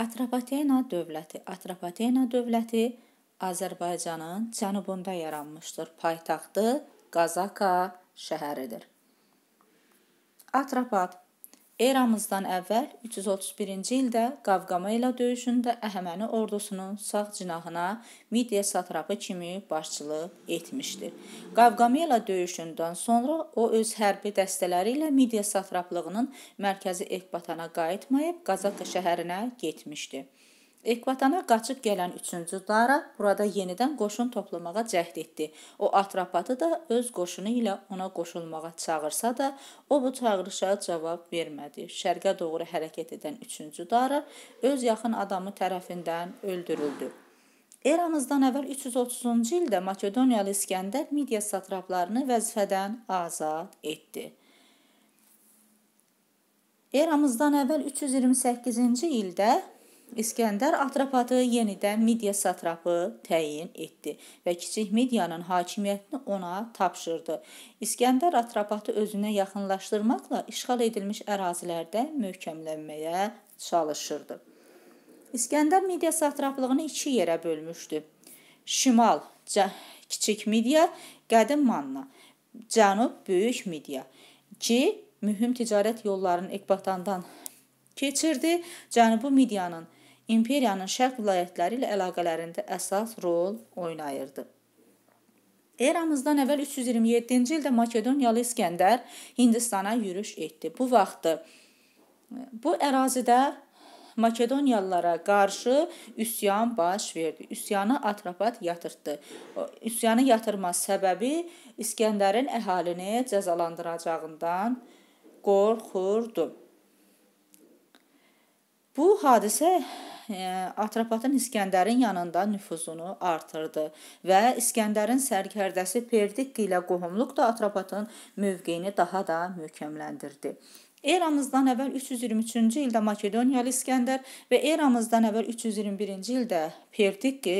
Atropatena dövləti Atropatena dövləti Azərbaycanın cənubunda yaranmışdır. Paytaxtı Qazaka şəhəridir. Atropat Eramızdan əvvəl 331-ci ildə Qavqamela döyüşündə Əhəməni ordusunun sağ cinahına Midiya satrapı kimi başçılıq etmişdir. Qavqamela döyüşündən sonra o öz hərbi dəstələri ilə Midiya satraplığının mərkəzi Ekbatana qayıtmayıb Qazaka şəhərinə getmişdi. Ekvatana qaçıb gələn 3-cü Dara burada yenidən qoşun toplamağa cəhd etdi. O Atrapatı da öz qoşunu ilə ona qoşulmağa çağırsa da, o bu çağırışa cavab vermədi. Şərqə doğru hərəkət edən 3-cü Dara öz yaxın adamı tərəfindən öldürüldü. Eramızdan əvvəl 330-cu ildə Makedoniyalı İskəndər Midiya satraplarını vəzifədən azad etdi. Eramızdan əvvəl 328-ci ildə İskəndər Atrapatı yenidən Midiya satrapı təyin etdi və kiçik Midiyanın hakimiyyətini ona tapşırdı. İskəndər Atrapatı özünə yaxınlaşdırmaqla işğal edilmiş ərazilərdə möhkəmlənməyə çalışırdı. İskəndər Midiya satraplığını iki yerə bölmüşdü. Şimal kiçik Midiya, qədim Manna, cənub böyük Midiya ki, mühüm ticarət yollarının ekbatandan keçirdi. Cənubi Midiyanın imperiyanın şərq vilayətləri ilə əlaqələrində əsas rol oynayırdı. Eramızdan əvvəl 327-ci ildə Makedoniyalı İskəndər Hindistana yürüş etdi. Bu vaxtı bu ərazidə Makedoniyalılara qarşı üsyan baş verdi. Üsyanı Atropat yatırtdı. Üsyanı yatırma səbəbi İskəndərin əhalini cəzalandıracağından qorxurdu. Bu hadisə Hə, Atropaten İskəndərin yanında nüfuzunu artırdı və İskəndərin sərkərdəsi Perdik ilə qohumluq da Atropatenın mövqeyini daha da möhkəmləndirdi. Eramızdan əvvəl 323-cü ildə Makedoniyalı İskəndər və eramızdan əvvəl 321-ci ildə Perdiqi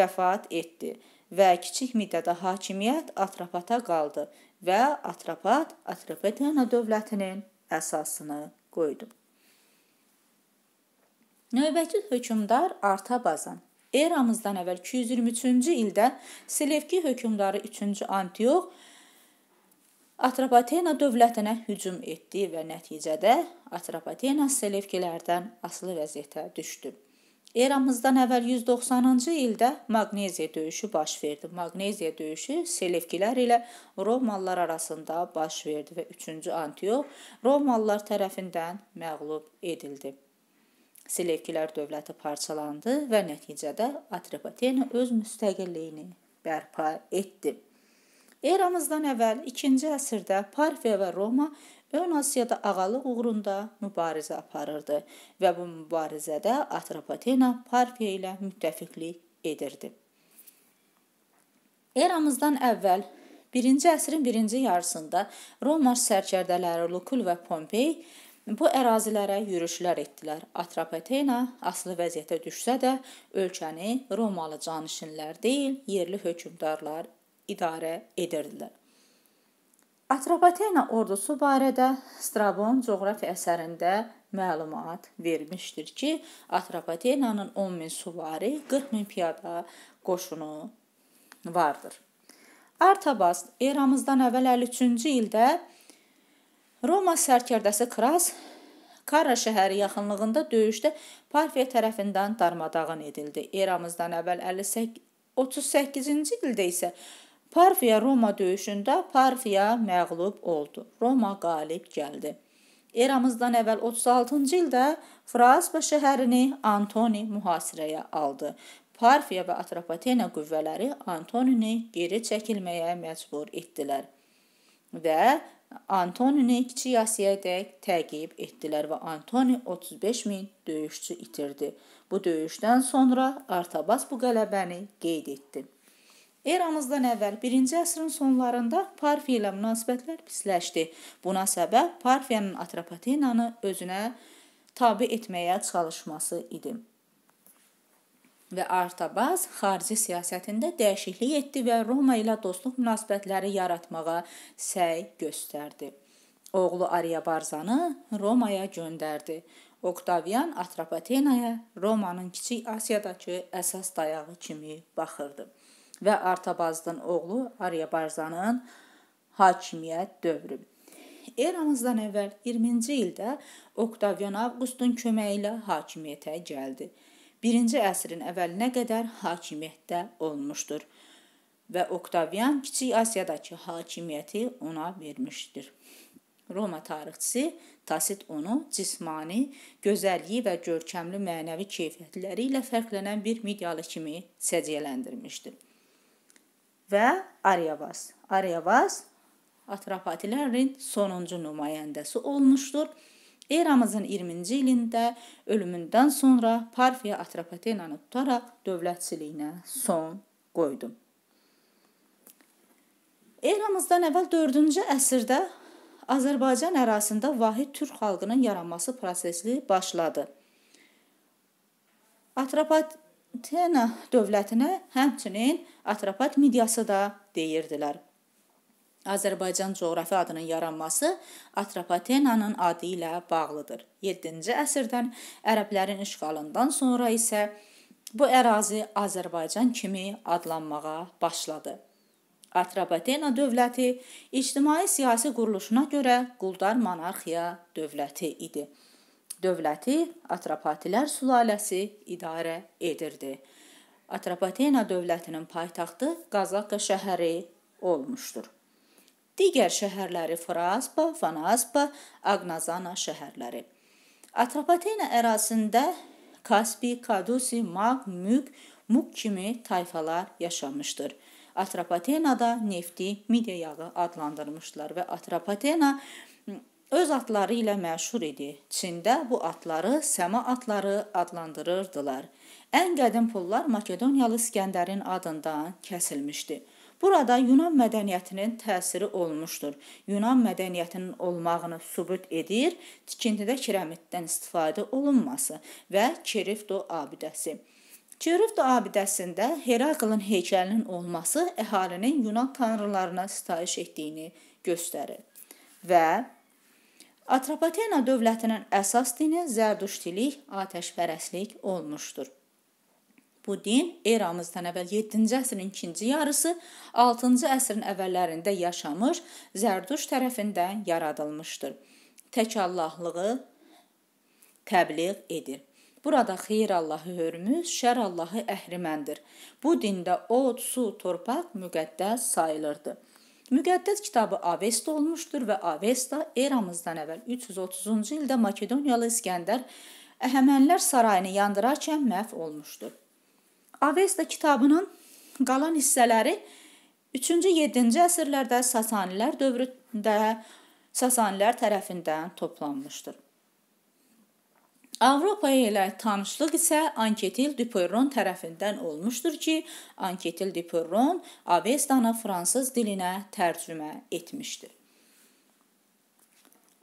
vəfat etdi və kiçik müddətdə hakimiyyət Atropata qaldı və Atropat Atropatena dövlətinin əsasını qoydu. Növbəti hökmdar Artabazan eramızdan əvvəl 223-cü ildə Selevki hökmdarı 3-cü Antiox Atropatena dövlətinə hücum etdi və nəticədə Atropatena Selevkilərdən asılı vəziyyətə düşdü. Eramızdan əvvəl 190-cı ildə Maqneziya döyüşü baş verdi. Maqneziya döyüşü Selevkilər ilə Romalılar arasında baş verdi və 3-cü Antiox Romalılar tərəfindən məğlub edildi. Selevkilər dövləti parçalandı və nəticədə Atropatena öz müstəqilliyini bərpa etdi. Eramızdan əvvəl 2-ci əsrdə Parfiya və Roma Ön Asiyada ağalıq uğrunda mübarizə aparırdı və bu mübarizədə Atropatena Parfiya ilə müttəfiqlik edirdi. Eramızdan əvvəl 1-ci əsrin 1-ci yarısında Roma sərkərdələri Lukul və Pompey Bu ərazilərə yürüşlər etdilər. Atropatena aslı vəziyyətə düşsə də, ölkəni Romalı canişinlər deyil, yerli hökmdarlar idarə edirdilər. Atropatena ordusu barədə Strabon coğrafiya əsərində məlumat vermişdir ki, Atropatenanın 10 min süvari, 40 min piyada qoşunu vardır. Artabas eramızdan əvvəl 53-cü ildə Roma sərkərdəsi Kras Kara şəhəri yaxınlığında döyüşdə Parfiya tərəfindən darmadağın edildi. Eramızdan əvvəl 38-ci ildə isə Parfiya Roma döyüşündə Parfiya məğlub oldu. Roma qalib gəldi. Eramızdan əvvəl 36-cı ildə Frasba şəhərini Antoni mühasirəyə aldı. Parfiya və Atropatena qüvvələri Antonini geri çəkilməyə məcbur etdilər və Antonini kiçik Asiyadək təqib etdilər və Antoni 35 min döyüşçü itirdi. Bu döyüşdən sonra Artabas bu qələbəni qeyd etdi. Eramızdan əvvəl 1-ci əsrin sonlarında Parfiya ilə münasibətlər pisləşdi. Buna səbəb Parfiyanın Atropatenanı özünə tabe etməyə çalışması idi və Artabas xarici siyasətində dəyişiklik etdi və Roma ilə dostluq münasibətləri yaratmağa səy göstərdi. Oğlu Ariobarzanı Romaya göndərdi. Oktavian Atropatenaya Romanın kiçik Asiyadakı əsas dayağı kimi baxırdı və Artabazdın oğlu Ariobarzanın hakimiyyət dövrü Eramızdan əvvəl 20-ci ildə Oktavian Avqustun köməyi ilə hakimiyyətə gəldi. 1-ci əsrin əvvəlinə qədər hakimiyyətdə olmuşdur və Oktavian Kiçik Asiyadakı hakimiyyəti ona vermişdir. Roma tarixçisi Tasit onu cismani gözəlliyi və görkəmli mənəvi keyfiyyətləri ilə fərqlənən bir midiyalı kimi səciyyələndirmişdir. Və Aryavas. Aryavas Atropatilərin sonuncu nümayəndəsi olmuşdur Eramızın 20-ci ilində ölümündən sonra Parfiya Atropatenanı tutaraq dövlətçiliyinə son qoydu. Eramızdan əvvəl 4-cü əsrdə Azərbaycan ərazisində vahid türk xalqının yaranması prosesi başladı. Atropatena dövlətinə həmçinin Atropat Midiyası da deyirdilər. Azərbaycan coğrafi adının yaranması Atropatenanın adı ilə bağlıdır. 7-ci əsrdən ərəblərin işğalından sonra isə bu ərazi Azərbaycan kimi adlanmağa başladı. Atropatena dövləti ictimai-siyasi quruluşuna görə quldar monarxiya dövləti idi. Dövləti Atropatilər sülaləsi idarə edirdi. Atropatena dövlətinin paytaxtı Qazaka şəhəri olmuşdur digər şəhərləri Fraspa, Vanaspa, Agnazana şəhərləri. Atropatena ərazisində Kaspi, Kadusi, Mag, Mük, Muk kimi tayfalar yaşamışdır. Atropatenada nefti, midya yağı adlandırmışdılar və Atropatena öz atları ilə məşhur idi. Çində bu atları səma atları adlandırırdılar. Ən qədim pullar Makedoniyalı İskəndərin adından kəsilmişdi. Burada Yunan mədəniyyətinin təsiri olmuşdur. Yunan mədəniyyətinin olmağını sübut edir tikintidə kirəmitdən istifadə olunması və Kerifdo abidəsi. Kerifdo abidəsində Heraklın heykəlinin olması əhalinin Yunan tanrılarına sitayiş etdiyini göstərir. Və Atropatena dövlətinin əsas dini zərdüştilik, atəşpərəstlik olmuşdur. Bu din eramızdan əvvəl 7-ci əsrin ikinci yarısı, 6-cı əsrin əvvəllərində yaşamış Zərdüş tərəfindən yaradılmışdır. Tək Allahlığı təbliğ edir. Burada xeyir Allahı hörmüz, şər Allahı əhriməndir. Bu dində od, su, torpaq müqəddəs sayılırdı. Müqəddəs kitabı Avesta olmuşdur və Avesta eramızdan əvvəl 330-cu ildə Makedoniyalı İskəndər Əhəmənilər sarayını yandırarkən məhv olmuşdur. Avesta kitabının qalan hissələri 3-7-ci əsrlərdə Sasanilər dövründə Sasanilər tərəfindən toplanmışdır. Avropa ilə tanışlıq isə Anketil Duperron tərəfindən olmuşdur ki, Anketil Duperron Avestanı fransız dilinə tərcümə etmişdir.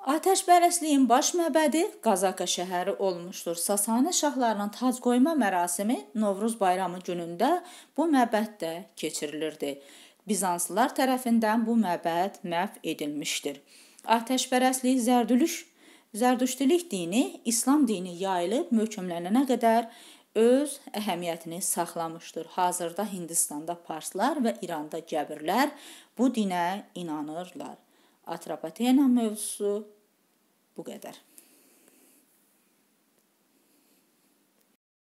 Atəşpərəstliyin baş məbədi Qazaka şəhəri olmuşdur. Sasani şahlarının tac qoyma mərasimi Novruz bayramı günündə bu məbəddə keçirilirdi. Bizanslılar tərəfindən bu məbəd məhv edilmişdir. Atəşpərəstlik Zərdülüş Zərdüştülük dini İslam dini yayılıb möhkəmlənənə qədər öz əhəmiyyətini saxlamışdır. Hazırda Hindistanda farslar və İranda gəbirlər bu dinə inanırlar. Atropatena mövzusu Puede